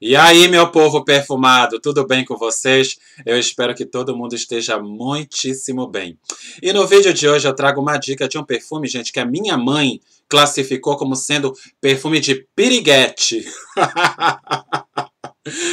E aí, meu povo perfumado, tudo bem com vocês? Eu espero que todo mundo esteja muitíssimo bem. E no vídeo de hoje eu trago uma dica de um perfume, gente, que a minha mãe classificou como sendo perfume de piriguete.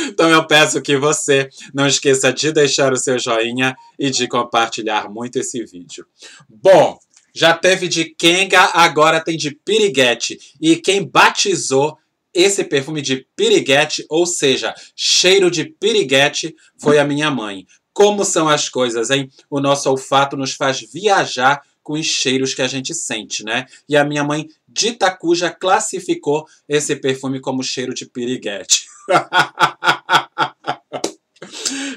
Então eu peço que você não esqueça de deixar o seu joinha e de compartilhar muito esse vídeo. Bom, já teve de Kenga, agora tem de piriguete. E quem batizou esse perfume de piriguete, ou seja, cheiro de piriguete, foi a minha mãe. Como são as coisas, hein? O nosso olfato nos faz viajar com os cheiros que a gente sente, né? E a minha mãe de Itacuja classificou esse perfume como cheiro de piriguete.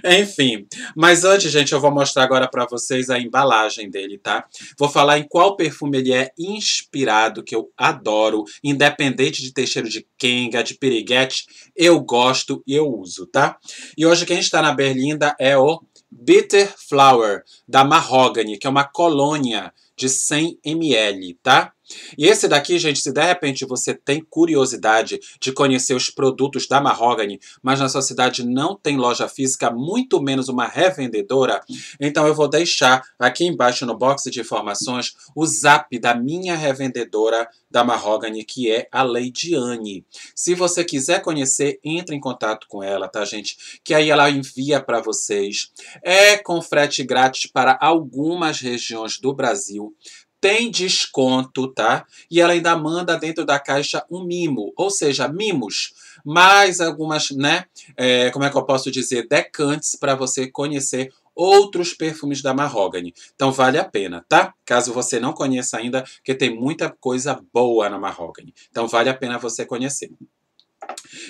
Enfim, mas antes, gente, eu vou mostrar agora para vocês a embalagem dele, tá? Vou falar em qual perfume ele é inspirado, que eu adoro, independente de ter cheiro de Kenga, de piriguete, eu gosto e eu uso, tá? E hoje quem está na Berlinda é o Bitter Flower, da Mahogany, que é uma colônia de 100 ml, tá? E esse daqui, gente, se de repente você tem curiosidade de conhecer os produtos da Mahogany, mas na sua cidade não tem loja física, muito menos uma revendedora, então eu vou deixar aqui embaixo no box de informações o zap da minha revendedora da Mahogany, que é a Lady Anne. Se você quiser conhecer, entre em contato com ela, tá, gente? Que aí ela envia para vocês. É com frete grátis para algumas regiões do Brasil tem desconto, tá? E ela ainda manda dentro da caixa um mimo, ou seja, mimos, mais algumas, né? É, como é que eu posso dizer? Decantes para você conhecer outros perfumes da Marrogany. Então vale a pena, tá? Caso você não conheça ainda, que tem muita coisa boa na Marrogany. Então vale a pena você conhecer.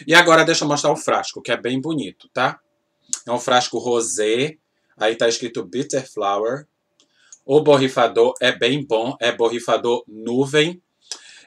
E agora deixa eu mostrar o frasco, que é bem bonito, tá? É um frasco rosé, aí tá escrito Bitter Flower, o borrifador é bem bom, é borrifador nuvem,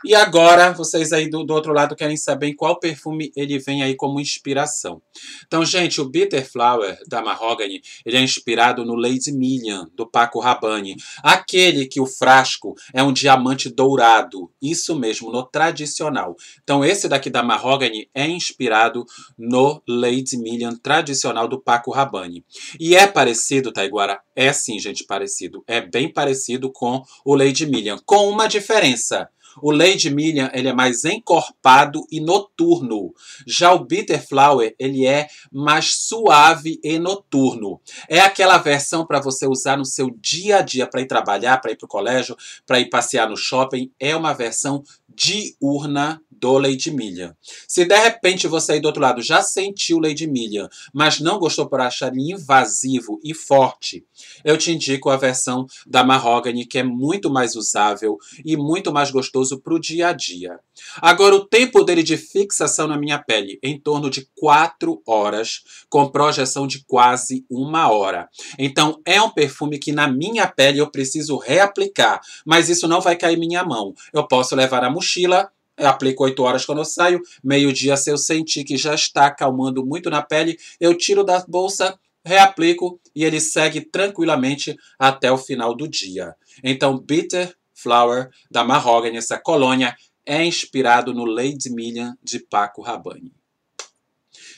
e agora, vocês aí do, do outro lado querem saber qual perfume ele vem aí como inspiração. Então, gente, o Bitter Flower da Mahogany, ele é inspirado no Lady Million do Paco Rabanne. Aquele que o frasco é um diamante dourado. Isso mesmo, no tradicional. Então, esse daqui da Mahogany é inspirado no Lady Million tradicional do Paco Rabanne. E é parecido, Taiguara? É sim, gente, parecido. É bem parecido com o Lady Million, com uma diferença. O Lady Million ele é mais encorpado e noturno. Já o Bitterflower ele é mais suave e noturno. É aquela versão para você usar no seu dia a dia para ir trabalhar, para ir para o colégio, para ir passear no shopping. É uma versão diurna do Lady Milha. Se de repente você aí do outro lado já sentiu Lady Milha, mas não gostou por achar invasivo e forte, eu te indico a versão da Mahogany, que é muito mais usável e muito mais gostoso para o dia a dia. Agora, o tempo dele de fixação na minha pele, em torno de 4 horas, com projeção de quase uma hora. Então, é um perfume que na minha pele eu preciso reaplicar, mas isso não vai cair em minha mão. Eu posso levar a mochila, eu aplico 8 horas quando eu saio, meio-dia, se eu sentir que já está acalmando muito na pele, eu tiro da bolsa, reaplico e ele segue tranquilamente até o final do dia. Então, Bitter Flower da Mahogany, essa colônia é inspirado no Lady Millian de Paco Rabanne.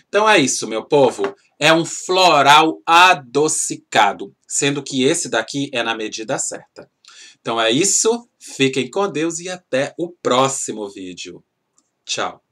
Então é isso, meu povo. É um floral adocicado, sendo que esse daqui é na medida certa. Então é isso, fiquem com Deus e até o próximo vídeo. Tchau.